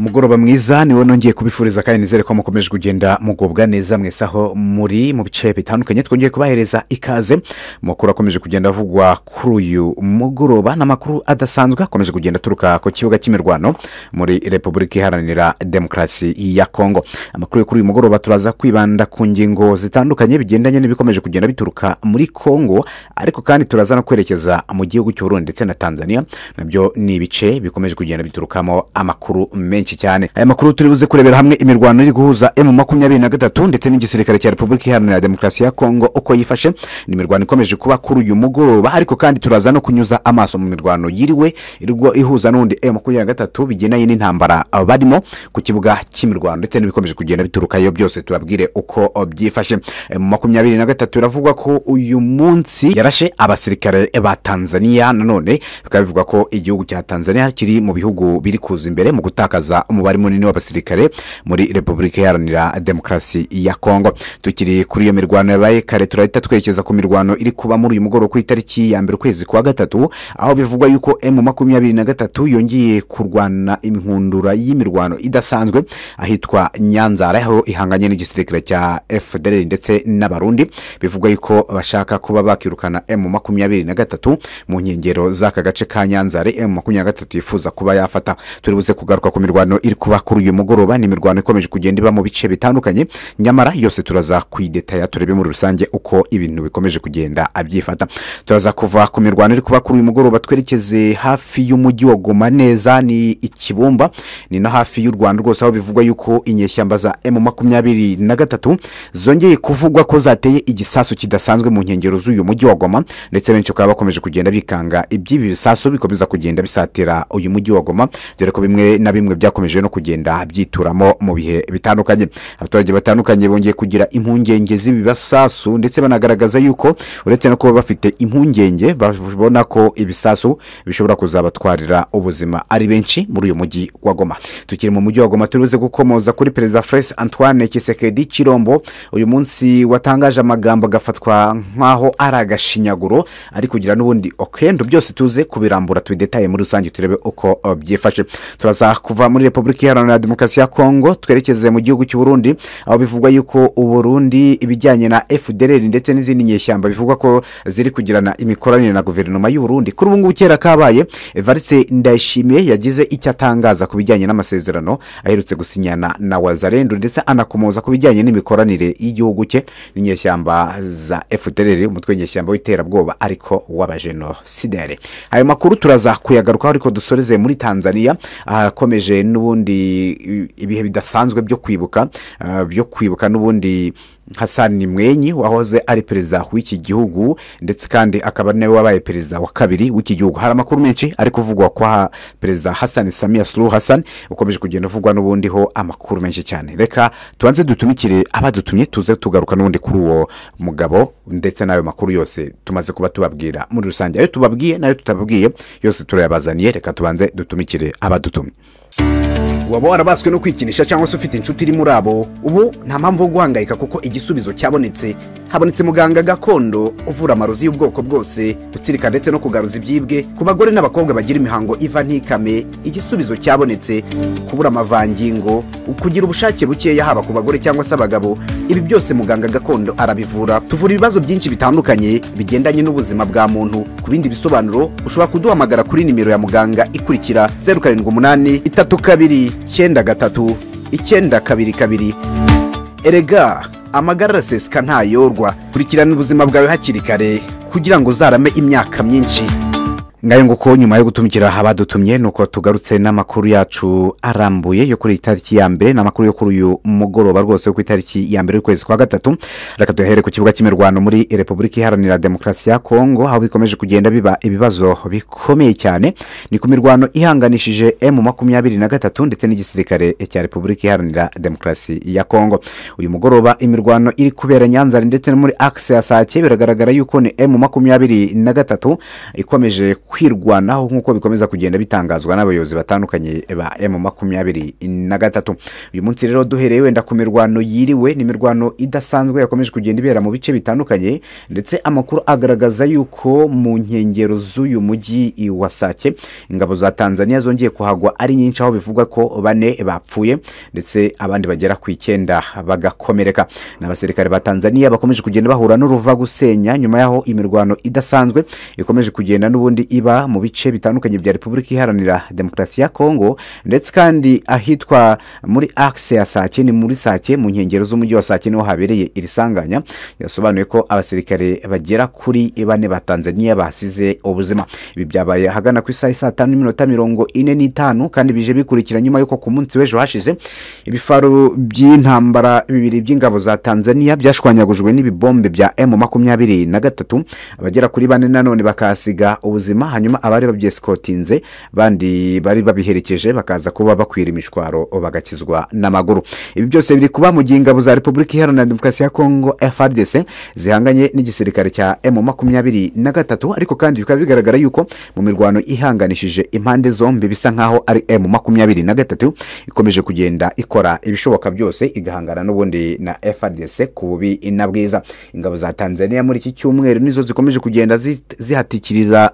mugoroba mwiza niwo nongeye kubifuriza kandi nizere ko mukomeje kugenda mugubwa neza mwese aho muri mu bice bitandukanye twongeye kubahereza ikaze mukuru akomeje kugenda avugwa kuri uyu mugoroba namakuru adasanzwe akomeje kugenda aturuka ku kibuga cy'imirwano muri repubulika iharanira demokarasi ya kongo amakuru yo kuri uyu mugoroba turaza kwibanda ku ngingo zitandukanye bigendanye n'ibikomeje kugenda bituruka muri kongo ariko kandi turaza no kwerekeza mu gihugu cy'uburundi ndetse na tanzania nabyo ni ibice bikomeje kugenda biturukamo amakuru menshi byinshi cyane aya makuru turi kurebera hamwe imirwano iri guhuza emu makumyabiri na gatatu ndetse n'igisirikare cya repubulika iharanira demokarasi ya kongo uko yifashe ni imirwano ikomeje kuba kuri uyu mugoroba ariko kandi turaza no kunyuza amaso mu mirwano yiriwe ihuza n'undi emu makumyabiri na gatatu bigenanye n'intambara barimo ku kibuga cy'imirwano ndetse n'ibikomeje kugenda biturukayo byose tubabwire uko byifashe emu makumyabiri na gatatu biravugwa ko uyu munsi yarashe abasirikare ba tanzania nanone bikaba bivugwa ko igihugu cya tanzania kiri mu bihugu biri kuza imbere mu gutakaza umubare munini w'abasirikare muri repubulika iharanira demokarasi ya kongo tukiri kuri iyo mirwano yabaye kare turahita twerekeza ku mirwano iri kuba muri uyu mugoroba ku itariki ya mbere ukwezi kwa gatatu aho bivugwa yuko emu makumyabiri na gatatu yongeye kurwana imihundura y'imirwano idasanzwe ahitwa nyanzara aho ihanganye n'igisirikare cya fdr ndetse n'abarundi bivugwa yuko bashaka kuba bakirukana emu makumyabiri na gatatu mu nkengero z'aka gace ka nyanzare emu makumyabiri na gatatu yifuza kuba yafata turi buze kugaruka ku mirwano imirwano iri kuba kuri uyu mugoroba ni imirwano ikomeje kugenda iba mu bice bitandukanye nyamara yose turaza kwidetaya turebe muri rusange uko ibintu bikomeje kugenda abyifata turaza kuva ku mirwano iri kuba kuri uyu mugoroba twerekeze hafi y'umujyi wa goma neza ni ikibumba ni na hafi y'u rwanda rwose aho bivugwa yuko inyeshyamba za emu makumyabiri na gatatu zongeye kuvugwa ko zateye igisasu kidasanzwe mu nkengero z'uyu mujyi wa goma ndetse benshi bakaba bakomeje kugenda bikanga iby'ibi bisasu bikomeza kugenda bisatira uyu mujyi wa goma dore ko bimwe na bimwe bya byakomeje no kugenda byituramo mu bihe bitandukanye abaturage batandukanye bongeye kugira impungenge z’ibibasasu ndetse banagaragaza yuko uretse no kuba bafite impungenge babona ko ibisasu bishobora kuzabatwarira ubuzima ari benshi muri uyu mujyi wa goma tukiri mu mujyi wa goma turibuze gukomoza kuri perezida Fres antoine kisekedi kirombo uyu munsi watangaje amagambo agafatwa nk'aho ari agashinyaguro ari kugira n'ubundi okendo byose tuze kubirambura tubidetaye muri rusange turebe uko byifashe turaza kuva muri muri repubulika iharanira demokarasi ya kongo twerekeze mu gihugu cy'u Burundi aho bivugwa yuko uburundi ibijyanye na fdr ndetse n'izindi nyeshyamba bivugwa ko ziri kugirana imikoranire na guverinoma y'u Burundi kuri ubu ngubu kera kabaye evariste ndayishimiye yagize icyo atangaza ku bijyanye n'amasezerano aherutse gusinyana na wazarendu ndetse anakomoza ku bijyanye n'imikoranire y'igihugu cye n'inyeshyamba za fdr umutwe w'inyeshyamba w'iterabwoba ariko w'abajenosideri ayo makuru turaza kuyagaruka ariko dusoreze muri tanzania ahakomeje n'ubundi ibihe bidasanzwe byo kwibuka ah, byo kwibuka n'ubundi hasani mwenyi wahoze ari perezida w'iki gihugu ndetse kandi akaba nawe wabaye perezida wa kabiri w'iki gihugu hari amakuru menshi ari kuvugwa kwa perezida hasani samiya suru hasani ukomeje kugenda uvugwa n'ubundi ho amakuru menshi cyane reka tubanze dutumikire abadutumye tuze tugaruka n'ubundi kuri uwo mugabo ndetse n'ayo makuru yose tumaze kuba tubabwira muri rusange ayo tubabwiye n'ayo tutababwiye yose turayabazaniye reka tubanze dutumikire abadutumye Peace. waba warabaswe no kwikinisha cyangwa se ufite inshuti iri muri abo ubu nta mpamvu yo guhangayika kuko igisubizo cyabonetse habonetse muganga gakondo uvura amarozi y'ubwoko bwose gutsirika ndetse no kugaruza ibyibwe ku bagore n'abakobwa bagira imihango iva ntikame igisubizo cyabonetse kubura amavangingo kugira ubushake bukeya haba ku bagore cyangwa se abagabo ibi byose muganga gakondo arabivura tuvura ibibazo byinshi bitandukanye bigendanye n'ubuzima bwa muntu ku bindi bisobanuro ushobora kuduhamagara kuri nimero ya muganga ikurikira zeru karindwi umunani itatu kabiri icyenda gatatu icyenda kabiri kabiri erega amagara araseseka ntayorwa kurikirana ubuzima bwawe hakiri kare kugira ngo uzarame imyaka myinshi ngayo nguko nyuma yo gutumikira haba abadutumye nuko tugarutse n'amakuru yacu arambuye yo kuri iyi tariki ya mbere ni amakuru yo kuri uyu mugoroba rwose yo ku itariki ya mbere y'ukwezi kwa gatatu reka duhere ku kibuga cy'imirwano muri repubulika iharanira demokarasi ya kongo aho bikomeje kugenda biba ibibazo bikomeye cyane ni ku mirwano ihanganishije emu makumyabiri na gatatu ndetse n'igisirikare cya repubulika iharanira demokarasi ya kongo uyu mugoroba imirwano iri kubera nyanzara ndetse no muri akisi ya sake biragaragara yuko ni emu makumyabiri na gatatu ikomeje kwirwanaho nk'uko bikomeza kugenda bitangazwa n'abayobozi batandukanye ba emu makumyabiri na gatatu uyu munsi rero duhereye wenda ku mirwano yiriwe ni imirwano idasanzwe yakomeje kugenda ibera mu bice bitandukanye ndetse amakuru agaragaza yuko mu nkengero z'uyu mujyi wa sake ingabo za tanzania zongeye kuhagwa ari nyinshi aho bivuga ko bane bapfuye ndetse abandi bagera ku icyenda bagakomereka ni abasirikare ba tanzania bakomeje kugenda bahura nuruva gusenya nyuma y'aho imirwano idasanzwe ikomeje kugenda n'ubundi iba mu bice bitandukanye bya repubulika iharanira demokarasi ya kongo ndetse kandi ahitwa muri akise ya sake ni muri sake mu nkengero z'umujyi wa sake niho habereye iri sanganya yasobanuye ko abasirikare bagera kuri bane ba tanzania basize ubuzima ibi byabaye ahagana ku isaha saa tanu n'iminota mirongo ine n'itanu kandi bije bikurikira nyuma y'uko ku munsi w'ejo hashize ibifaro by'intambara bibiri by'ingabo za tanzania byashwanyagujwe n'ibibombe bya emu makumyabiri na gatatu abagera kuri bane nanone bakahasiga ubuzima hanyuma abari babyesikotinze bandi bari babiherekeje bakaza kuba bakwira imishwaro bagakizwa n'amaguru ibi byose biri kuba mu gihe ingabo za repubulika iharanira demokarasi ya kongo frdc zihanganye n'igisirikare cya emu makumyabiri na gatatu ariko kandi bikaba bigaragara yuko mu mirwano ihanganishije impande zombi bisa nk'aho ari emu makumyabiri na gatatu ikomeje kugenda ikora ibishoboka byose igahangana n'ubundi na frdc ku bubi na bwiza ingabo za tanzania muri iki cyumweru nizo zikomeje kugenda zihatikiriza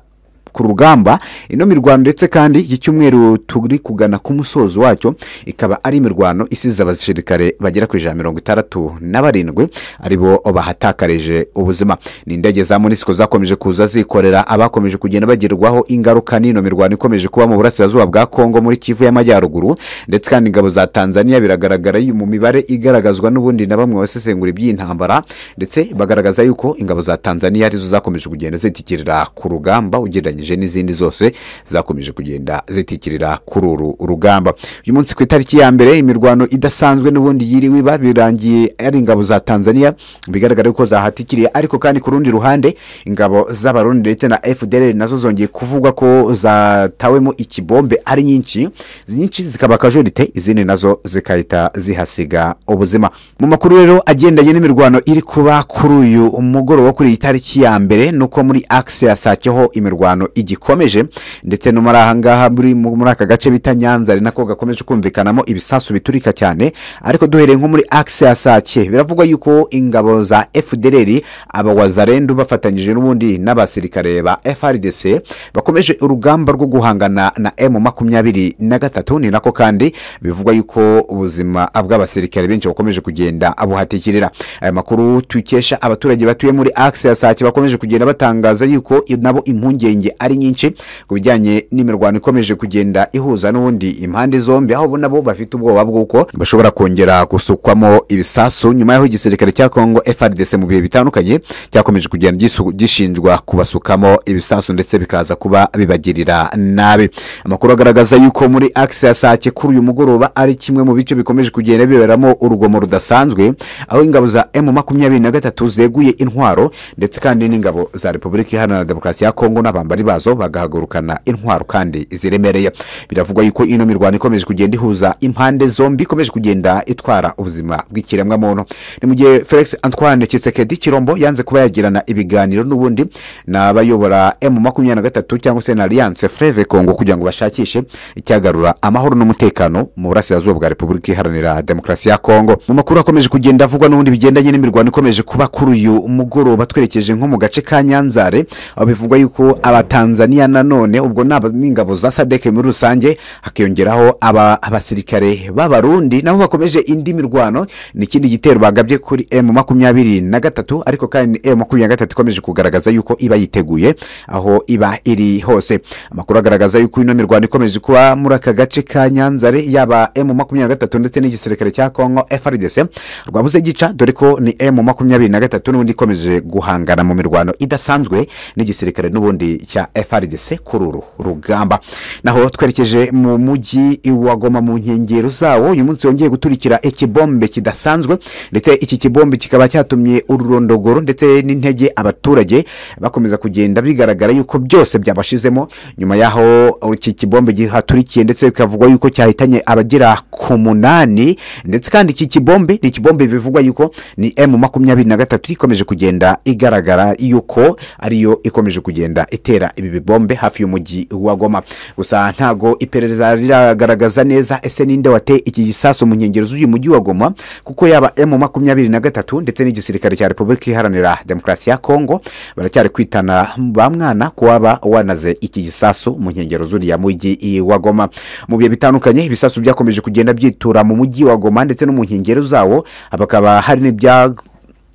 ku rugamba ino mirwano ndetse kandi y'icyumweru turi kugana ku musozo wacyo ikaba ari imirwano isize abasirikare bagera ku ijana mirongo itandatu na barindwi aribo bahatakarije ubuzima ni indege za munisiko zakomeje kuza zikorera abakomeje kugenda bagerwaho ingaruka n'ino mirwano ikomeje kuba mu burasirazuba bwa kongo muri kivu y'amajyaruguru ndetse kandi ingabo za tanzania biragaragara mu mibare igaragazwa n'ubundi na bamwe basesengura iby'intambara ndetse bagaragaza yuko ingabo za tanzania arizo zakomeje kugenda zitikirira ku rugamba ugereranyije ugereranyije n'izindi zose zakomeje kugenda zitikirira kuri uru rugamba uyu munsi ku itariki ya mbere imirwano idasanzwe n'ubundi yiriwe iba birangiye ari ingabo za tanzania bigaragara ko zahatikiriye ariko kandi ku rundi ruhande ingabo z'abarundi ndetse na fdr nazo zongeye kuvugwa ko zatawemo ikibombe ari nyinshi nyinshi zikaba akajurite izindi nazo zikahita zihasiga ubuzima mu makuru rero agendanye n'imirwano iri kuba kuri uyu mugoroba kuri iyi tariki ya mbere nuko muri akisi yasakeho imirwano ikiganiro igikomeje ndetse no muri muri aka gace bita nyanza ari nako gakomeje kumvikanamo ibisasu biturika cyane ariko duhereye nko muri akisi ya sake biravugwa yuko ingabo za efudereri abawazarendu bafatanyije n'ubundi n'abasirikare ba frdc bakomeje urugamba rwo guhangana na emu makumyabiri na gatatu ni nako kandi bivugwa yuko ubuzima bw'abasirikare benshi bakomeje kugenda buhatikirira aya makuru tukesha abaturage batuye muri akisi ya sake bakomeje kugenda batangaza yuko nabo impungenge ari nyinshi ku bijyanye n'imirwano ikomeje kugenda ihuza n'ubundi impande zombi aho nabo bafite ubwoba bw'uko bashobora kongera gusukwamo ibisasu nyuma y'aho igisirikare cya kongo frdc mu bihe bitandukanye cyakomeje kugenda gishinjwa kubasukamo ibisasu ndetse bikaza kuba bibagirira nabi amakuru agaragaza yuko muri akisi ya sake kuri uyu mugoroba ari kimwe mu bice bikomeje kugenda biberamo urugomo rudasanzwe aho ingabo za emu makumyabiri na gatatu zeguye intwaro ndetse kandi n'ingabo za repubulika iharanira demokarasi ya kongo n'abambari bazo bagahagurukana intwaro kandi ziremereye biravugwa yuko ino mirwano ikomeje kugenda ihuza impande zombi ikomeje kugenda itwara ubuzima bw'ikiremwamuntu ni mu gihe felix antoine kisekedi kirombo yanze kuba yagirana ibiganiro n'ubundi n'abayobora emu makumyabiri na gatatu cyangwa se na alliance freve congo kugira ngo bashakishe icyagarura amahoro n'umutekano mu burasirazuba bwa repubulika iharanira demokarasi ya kongo mu makuru akomeje kugenda avugwa n'ubundi bigendanye n'imirwano ikomeje kuba kuri uyu mugoroba twerekeje nko mu gace ka nyanzare bivugwa yuko abantu tanzania nanone ubwo ni ingabo za sadeke muri rusange hakiyongeraho abasirikare b'abarundi nabo bakomeje indi mirwano ni gitero bagabye kuri emu makumyabiri na gatatu ariko kandi emu makumyabiri na gatatu ikomeje kugaragaza yuko iba yiteguye aho iba iri hose amakuru agaragaza yuko ino mirwano ikomeje kuba muri aka gace ka nyanzare yaba emu makumyabiri na gatatu ndetse n'igisirikare cya kongo frdc rwabuze gica dore ko ni emu makumyabiri na gatatu n'ubundi ikomeje guhangana mu mirwano idasanzwe n'igisirikare n'ubundi cya FRDC kuri uru rugamba naho twerekeje mu mujyi wa Goma mu nkengero zawo uyu munsi wongeye guturikira ikibombe kidasanzwe ndetse iki kibombe kikaba cyatumye ururondogoro ndetse n'intege abaturage bakomeza kugenda bigaragara yuko byose byabashizemo nyuma y'aho iki kibombe gihaturikiye ndetse bikavugwa yuko cyahitanye abagera ku munani ndetse kandi iki kibombe ni ikibombe bivugwa yuko ni emu makumyabiri na gatatu ikomeje kugenda igaragara yuko ariyo ikomeje kugenda itera gutera ibi bibombe hafi y'umujyi wa goma gusa ntago iperereza riragaragaza neza ese ninde wateye iki gisasu mu nkengero z'uyu mujyi wa goma kuko yaba emu makumyabiri na gatatu ndetse n'igisirikare cya repubulika iharanira demokarasi ya kongo baracyari kwitana ba mwana ku waba wanaze iki gisasu mu nkengero z'uriya mujyi wa goma mu bihe bitandukanye ibisasu byakomeje kugenda byitura mu mujyi wa goma ndetse no mu nkengero zawo hakaba hari n'ibya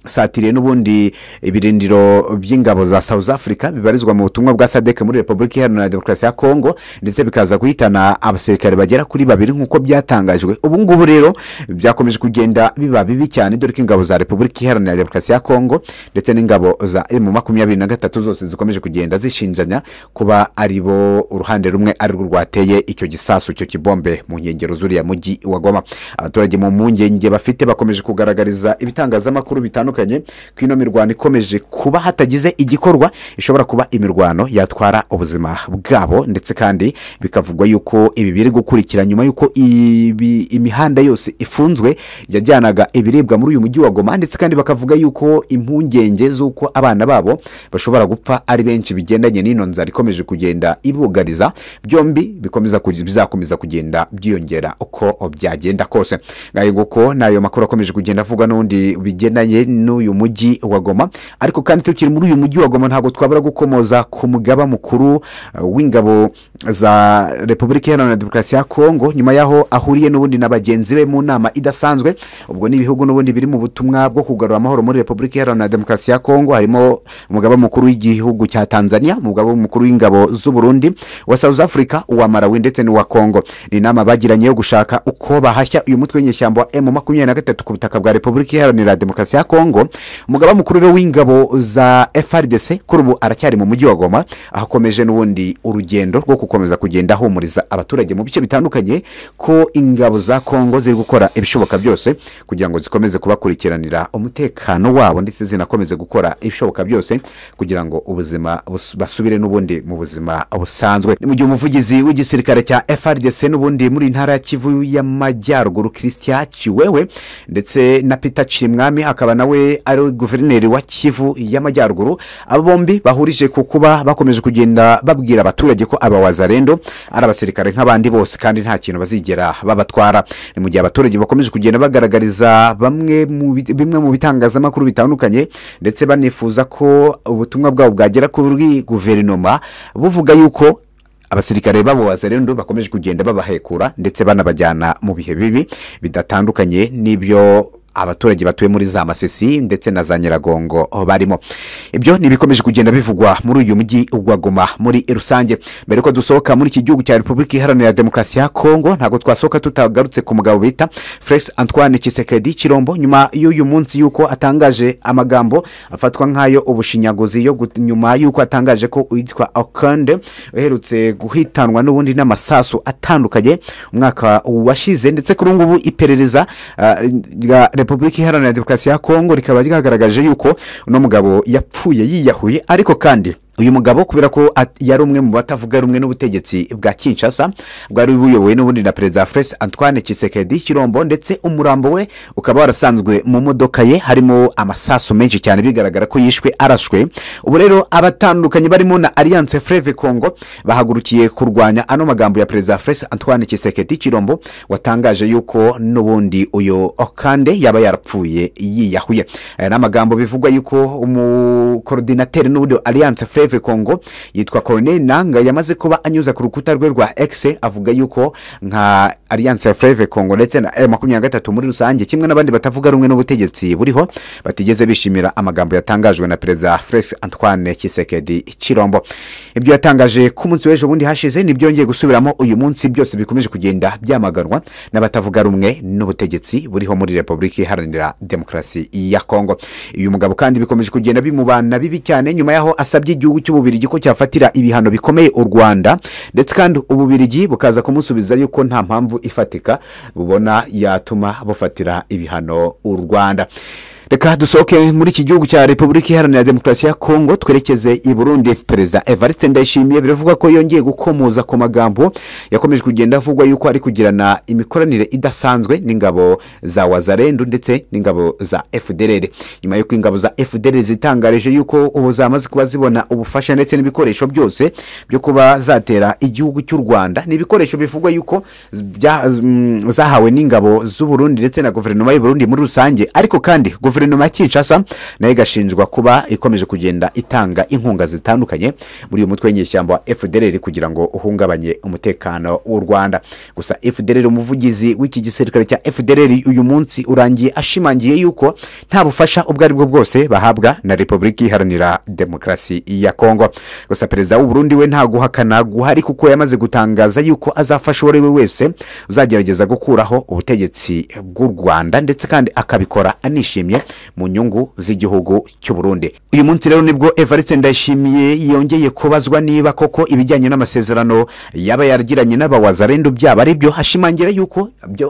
satiriye n'ubundi ibirindiro by'ingabo za south africa bibarizwa mu butumwa bwa sadeke muri repubulika iharanira demokarasi ya kongo ndetse bikaza guhitana abasirikare bagera kuri babiri nk'uko byatangajwe ubu ngubu rero byakomeje kugenda biba bibi cyane dore ko ingabo za repubulika iharanira demokarasi ya kongo ndetse n'ingabo za emu makumyabiri na gatatu zose zikomeje kugenda zishinjanya kuba ari bo uruhande rumwe ari rwo rwateye icyo gisasu icyo kibombe mu nkengero z'uriya mujyi wa goma abaturage mu mpungenge bafite bakomeje kugaragariza ibitangazamakuru bitandukanye zitandukanye ko ino mirwano ikomeje kuba hatagize igikorwa ishobora kuba imirwano yatwara ubuzima bwabo ndetse kandi bikavugwa yuko ibi biri gukurikira nyuma y'uko imihanda yose ifunzwe yajyanaga ibiribwa muri uyu mujyi wa goma ndetse kandi bakavuga yuko impungenge z'uko abana babo bashobora gupfa ari benshi bigendanye n'ino nzara ikomeje kugenda ibugariza byombi bikomeza bizakomeza kugenda byiyongera uko byagenda kose ngayo nguko nayo makuru akomeje kugenda avuga n'undi bigendanye n'uyu mujyi wa goma ariko kandi tukiri muri uyu mujyi wa goma ntabwo twabura gukomoza ku mugaba mukuru uh, w'ingabo za repubulika iharanira demokarasi ya kongo nyuma y'aho ahuriye n'ubundi na bagenzi be mu nama idasanzwe ubwo ni ibihugu n'ubundi biri mu butumwa bwo kugarura amahoro muri repubulika iharanira demokarasi ya kongo harimo umugaba mukuru w'igihugu cya tanzania umugaba mukuru w'ingabo z'uburundi wa south africa uwa marawi ndetse n'uwa kongo ni inama bagiranye yo gushaka uko bahashya uyu mutwe w'inyeshyamba wa emu makumyabiri na gatatu ku butaka bwa repubulika iharanira demokarasi ya kongo congo umugaba mukuru w'ingabo za frdc kuri ubu aracyari mu mujyi wa goma ahakomeje n'ubundi urugendo rwo gukomeza kugenda ahumuriza abaturage mu bice bitandukanye ko ingabo za congo ziri gukora ibishoboka byose kugira ngo zikomeze kubakurikiranira umutekano wabo ndetse zinakomeze gukora ibishoboka byose kugira ngo ubuzima basubire n'ubundi mu buzima busanzwe ni mu gihe umuvugizi w'igisirikare cya frdc n'ubundi muri Intara ya kivu y'amajyaruguru christian kiwewe ndetse na pita cimwami akaba nawe ari guverineri wa kivu y'amajyaruguru aba bombi bahurije ku kuba bakomeje kugenda babwira abaturage ko aba wazarendo ari abasirikare nk'abandi bose kandi nta kintu bazigera babatwara ni mu gihe abaturage bakomeje kugenda bagaragariza bamwe bimwe mu bitangazamakuru bitandukanye ndetse banifuza ko ubutumwa bwabo bwagera kuri guverinoma buvuga yuko abasirikare babo wazarendo bakomeje kugenda babahekura ndetse banabajyana mu bihe bibi bidatandukanye n'ibyo abaturage batuye muri za masisi ndetse na za nyiragongo barimo ibyo ntibikomeje kugenda bivugwa muri uyu mujyi wa goma muri rusange mbere ko dusohoka muri iki gihugu cya repubulika iharanira demokarasi ya kongo ntabwo twasohoka tutagarutse ku mugabo bita felix antoine kisekedi kirombo nyuma y'uyu munsi y'uko atangaje amagambo afatwa nk'ayo ubushinyaguzi yo nyuma y'uko atangaje ko uwitwa okande uherutse guhitanwa n'ubundi n'amasasu atandukanye umwaka washize ndetse kuri ubu ngubu iperereza uh, repubulika iharanira demokarasi ya kongo rikaba ryagaragaje yuko uno mugabo yapfuye yiyahuye ariko kandi uyu mugabo kubera ko yari umwe mu batavuga rumwe n'ubutegetsi bwa kinshasa bwari buyobowe n'ubundi na perezida furesi antoine kisekedi kirombo ndetse umurambo we ukaba warasanzwe mu modoka ye harimo amasasu menshi cyane bigaragara ko yishwe arashwe ubu rero abatandukanye barimo na alliance freve congo bahagurukiye kurwanya ano magambo ya perezida furesi antoine kisekedi kirombo watangaje yuko n'ubundi uyu okande yaba yarapfuye yiyahuye aya ni amagambo bivugwa yuko umukorodinateri n'ubundi alliance freve feve kongo yitwa corneille nanga yamaze kuba anyuza ku rukuta rwe rwa egise avuga yuko nka alliance ya feve kongo ndetse na e makumyabiri na gatatu muri rusange kimwe n'abandi batavuga rumwe n'ubutegetsi buriho batigeze bishimira amagambo yatangajwe na perezida felix antoine kisekedi kirombo ibyo yatangaje ko munsi w'ejo bundi hashize nibyo yongeye gusubiramo uyu munsi byose bikomeje kugenda byamaganwa n'abatavuga rumwe n'ubutegetsi buriho muri repubulika iharanira demokarasi ya kongo uyu mugabo kandi bikomeje kugenda bimubana bibi cyane nyuma y'aho asabye igihugu igihugu cy'ububirigi ko cyafatira ibihano bikomeye u rwanda ndetse kandi ububirigi bukaza kumusubiza yuko nta mpamvu ifatika bubona yatuma bufatira ibihano u rwanda reka dusohoke muri iki gihugu cya repubulika iharanira demokarasi ya kongo twerekeze i burundi perezida evariste ndayishimiye biravuga ko yongeye gukomoza ku magambo yakomeje kugenda avugwa yuko ari kugirana imikoranire idasanzwe n'ingabo za wazarendu ndetse n'ingabo za fdr nyuma y'uko ingabo za fdr zitangarije yuko ubu zamaze kuba zibona ubufasha ndetse n'ibikoresho byose byo kuba zatera igihugu cy'u rwanda ni ibikoresho bivugwa yuko mm, zahawe n'ingabo z'uburundi ndetse na guverinoma y'uburundi muri rusange ariko kandi guverinoma guverinoma ya kinshasa nayo igashinjwa kuba ikomeje kugenda itanga inkunga zitandukanye muri uyu mutwe w'inyeshyamba wa fdr kugira ngo uhungabanye umutekano w'u rwanda gusa fdr umuvugizi w'iki gisirikare cya fdr uyu munsi urangiye ashimangiye yuko nta bufasha ubwo ari bwo bwose bahabwa na repubulika iharanira demokarasi ya kongo gusa perezida w'u burundi we nta guhakana guhari kuko yamaze gutangaza yuko azafasha uwo ari we wese uzagerageza gukuraho ubutegetsi bw'u rwanda ndetse kandi akabikora anishimye mu nyungu z'igihugu cy'u Burundi uyu munsi rero nibwo evariste ndayishimiye yongeye kubazwa niba koko ibijyanye n'amasezerano yaba yaragiranye n'abawazarendu byaba ari byo hashimangira yuko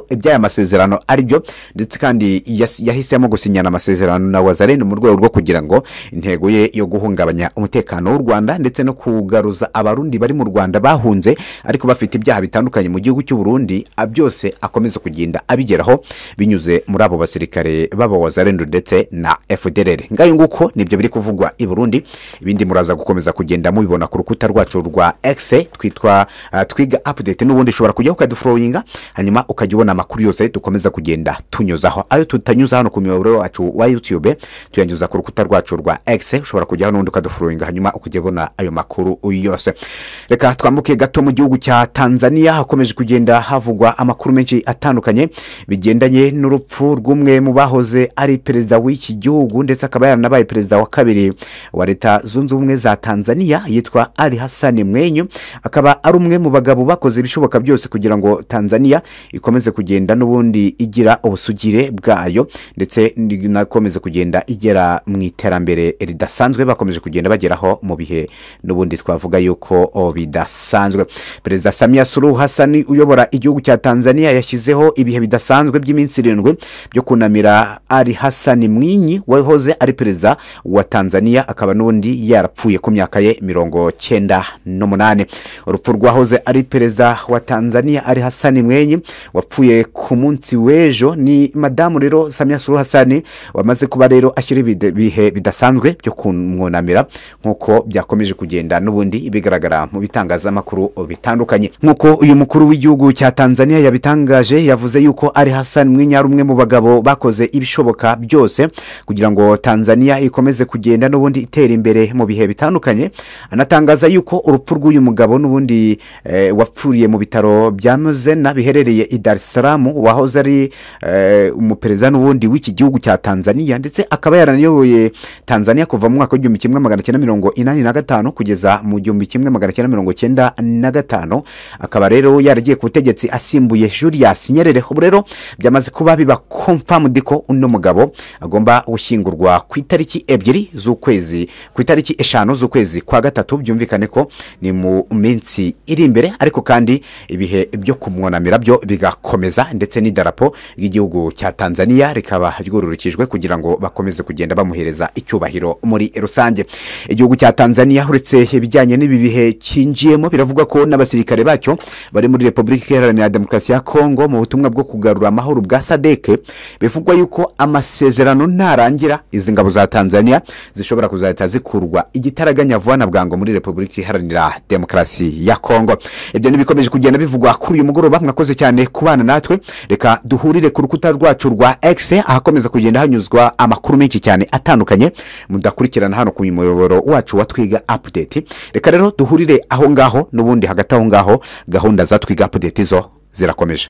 iby'aya masezerano ari byo ndetse kandi yahisemo gusinyana amasezerano na wazarendu mu rwego rwo kugira ngo intego ye yo guhungabanya umutekano w'u rwanda ndetse no kugaruza abarundi bari mu rwanda bahunze ariko bafite ibyaha bitandukanye mu gihugu cy'u Burundi byose akomeza kugenda abigeraho binyuze muri abo basirikare b'abawazarendu Rulindo ndetse na FDLR ngayo nguko nibyo biri kuvugwa i Burundi ibindi muraza gukomeza kugenda mubibona ku rukuta rwacu rwa exe twitwa uh, twiga update n'ubundi ushobora kujya ukadufollowinga hanyuma ukajya ubona amakuru yose dukomeza kugenda tunyuzaho ayo tutanyuza hano ku miyoboro wacu wa YouTube tuyanyuza ku rukuta rwacu rwa X ushobora kujyaho n'ubundi ukadufollowinga hanyuma ukajya ubona ayo makuru yose reka twambuke gato mu gihugu cya Tanzania hakomeje kugenda havugwa amakuru menshi atandukanye bigendanye n'urupfu rw'umwe mu bahoze ari pe perezida w'iki gihugu ndetse akaba yaranabaye perezida wa kabiri wa leta zunze ubumwe za tanzania yitwa ali hasani mwenyu akaba ari umwe mu bagabo bakoze ibishoboka byose kugira ngo tanzania ikomeze kugenda n'ubundi igira ubusugire bwayo ndetse inakomeze kugenda igera mu iterambere ridasanzwe bakomeje kugenda bageraho mu bihe n'ubundi twavuga yuko bidasanzwe perezida Samia suru hasani uyobora igihugu cya tanzania yashyizeho ibihe bidasanzwe by'iminsi irindwi byo kunamira ali hasani Hassan Mwinyi wahoze ari perezida wa Tanzania akaba n'undi yarapfuye ku myaka ye mirongo cyenda n'umunani urupfu rwahoze ari perezida wa Tanzania ari Hassan Mwinyi wapfuye ku munsi w'ejo ni madamu rero Samya Suluhu Hasani wamaze kuba rero ashyira ibihe bidasanzwe byo kumwunamira nk'uko byakomeje kugenda n'ubundi bigaragara mu bitangazamakuru bitandukanye nk'uko uyu mukuru w'igihugu cya Tanzania yabitangaje yavuze yuko ari Hassan Mwinyi ari umwe mu bagabo bakoze ibishoboka byose kugira ngo tanzania ikomeze kugenda n'ubundi itera imbere mu bihe bitandukanye anatangaza yuko urupfu rw'uyu mugabo n'ubundi eh, wapfuriye mu bitaro bya muzena biherereye i darisaramu wahoze ari eh, umuperezida n'ubundi w'iki gihugu cya tanzania ndetse akaba yaranayoboye tanzania kuva mu mwaka w'igihumbi kimwe magana cyenda mirongo inani na gatanu kugeza mu gihumbi kimwe magana cyenda mirongo cyenda na gatanu akaba rero yaragiye ku butegetsi asimbuye julius nyerere rero byamaze kuba biba komfamudiko uno mugabo agomba gushyingurwa ku itariki ebyiri z'ukwezi ku itariki eshanu z'ukwezi kwa gatatu byumvikane ko ni mu minsi iri imbere ariko kandi ibihe byo kumwunamira byo bigakomeza ndetse n'idarapo ry'igihugu cya tanzania rikaba ryururukijwe kugira ngo bakomeze kugenda bamuhereza icyubahiro muri rusange igihugu cya tanzania uretse ibijyanye n'ibi bihe cyinjiyemo biravuga ko n'abasirikare bacyo bari muri repubulika iharanira demokarasi ya kongo mu butumwa bwo kugarura amahoro bwa sadeke bivugwa yuko amasezerano masezerano ntarangira izi ngabo za tanzania zishobora kuzahita zikurwa igitaraganya vuba na bwangu muri repubulika iharanira demokarasi ya kongo ibyo ntibikomeje kugenda bivugwa kuri uyu mugoroba mwakoze cyane kubana natwe reka duhurire ku rukuta rwacu rwa egise ahakomeza kugenda hanyuzwa amakuru menshi cyane atandukanye mudakurikirana hano ku muyoboro wacu wa twiga apudeti reka rero duhurire aho ngaho n'ubundi hagati aho ngaho gahunda za twiga apudeti zo zirakomeje